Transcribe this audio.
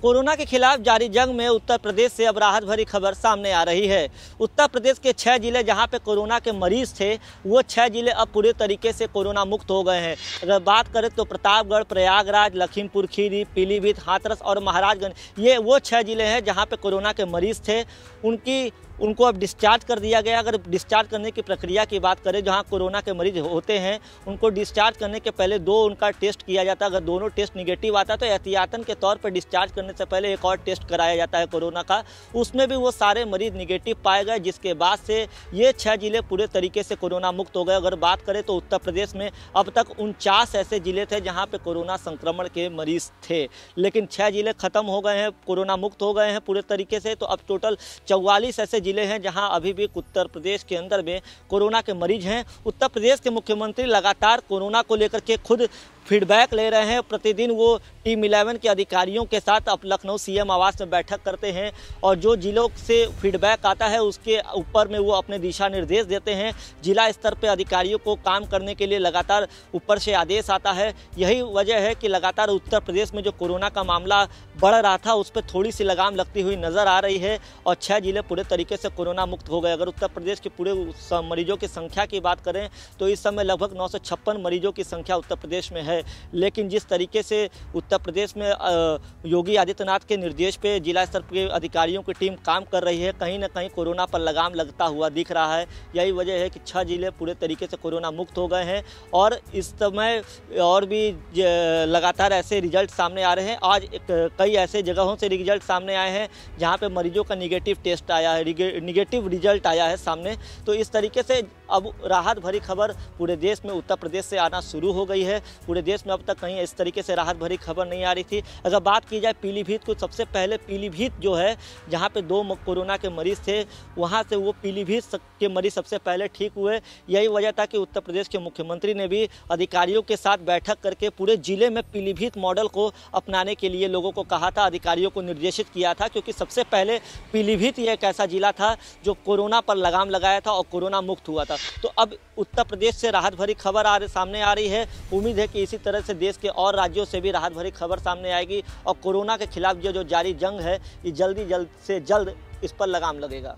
corona के खिलाफ जारी जंग में उत्तर प्रदेश से अब राहत भरी खबर सामने आ रही है उत्तर प्रदेश के छः जिले जहां पे कोरोना के मरीज थे वो छः जिले अब पूरे तरीके से कोरोना मुक्त हो गए हैं अगर बात करें तो प्रतापगढ़ प्रयागराज लखीमपुर खीरी पीलीभीत हाथरस और महाराजगंज ये वो छः जिले हैं जहाँ पर कोरोना के मरीज थे उनकी उनको अब डिस्चार्ज कर दिया गया अगर डिस्चार्ज करने की प्रक्रिया की बात करें जहां कोरोना के मरीज होते हैं उनको डिस्चार्ज करने के पहले दो उनका टेस्ट किया जाता है अगर दोनों टेस्ट निगेटिव आता है तो एहतियातन के तौर पर डिस्चार्ज करने से पहले एक और टेस्ट कराया जाता है कोरोना का उसमें भी वो सारे मरीज निगेटिव पाए गए जिसके बाद से ये छः ज़िले पूरे तरीके से कोरोना मुक्त हो गए अगर बात करें तो उत्तर प्रदेश में अब तक उनचास ऐसे ज़िले थे जहाँ पर कोरोना संक्रमण के मरीज थे लेकिन छः ज़िले ख़त्म हो गए हैं कोरोना मुक्त हो गए हैं पूरे तरीके से तो अब टोटल चौवालीस ऐसे ज़िले हैं जहां अभी भी उत्तर प्रदेश के अंदर में कोरोना के मरीज हैं उत्तर प्रदेश के मुख्यमंत्री लगातार कोरोना को लेकर के खुद फीडबैक ले रहे हैं प्रतिदिन वो टीम इलेवन के अधिकारियों के साथ अब लखनऊ सीएम आवास में बैठक करते हैं और जो जिलों से फीडबैक आता है उसके ऊपर में वो अपने दिशा निर्देश देते हैं जिला स्तर पर अधिकारियों को काम करने के लिए लगातार ऊपर से आदेश आता है यही वजह है कि लगातार उत्तर प्रदेश में जो कोरोना का मामला बढ़ रहा था उस पर थोड़ी सी लगाम लगती हुई नज़र आ रही है और छः जिले पूरे तरीके से कोरोना मुक्त हो गए अगर उत्तर प्रदेश के पूरे मरीजों की संख्या की बात करें तो इस समय लगभग नौ मरीजों की संख्या उत्तर प्रदेश में है है लेकिन जिस तरीके से उत्तर प्रदेश में योगी आदित्यनाथ के निर्देश पे जिला स्तर के अधिकारियों की टीम काम कर रही है कहीं ना कहीं कोरोना पर लगाम लगता हुआ दिख रहा है यही वजह है कि छः जिले पूरे तरीके से कोरोना मुक्त हो गए हैं और इस समय और भी लगातार ऐसे रिजल्ट सामने आ रहे हैं आज कई ऐसे जगहों से रिजल्ट सामने आए हैं जहाँ पर मरीजों का निगेटिव टेस्ट आया है निगेटिव रिजल्ट आया है सामने तो इस तरीके से अब राहत भरी खबर पूरे देश में उत्तर प्रदेश से आना शुरू हो गई है पूरे प्रदेश में अब तक कहीं इस तरीके से राहत भरी खबर नहीं आ रही थी अगर बात की जाए पीलीभीत को सबसे पहले पीलीभीत जो है जहाँ पे दो कोरोना के मरीज थे वहाँ से वो पीलीभीत के मरीज सबसे पहले ठीक हुए यही वजह था कि उत्तर प्रदेश के मुख्यमंत्री ने भी अधिकारियों के साथ बैठक करके पूरे जिले में पीलीभीत मॉडल को अपनाने के लिए लोगों को कहा था अधिकारियों को निर्देशित किया था क्योंकि सबसे पहले पीलीभीत ये एक ऐसा जिला था जो कोरोना पर लगाम लगाया था और कोरोना मुक्त हुआ था तो अब उत्तर प्रदेश से राहत भरी खबर आ सामने आ रही है उम्मीद है कि इसी इसी तरह से देश के और राज्यों से भी राहत भरी खबर सामने आएगी और कोरोना के खिलाफ जो जो जारी जंग है ये जल्दी जल्द से जल्द इस पर लगाम लगेगा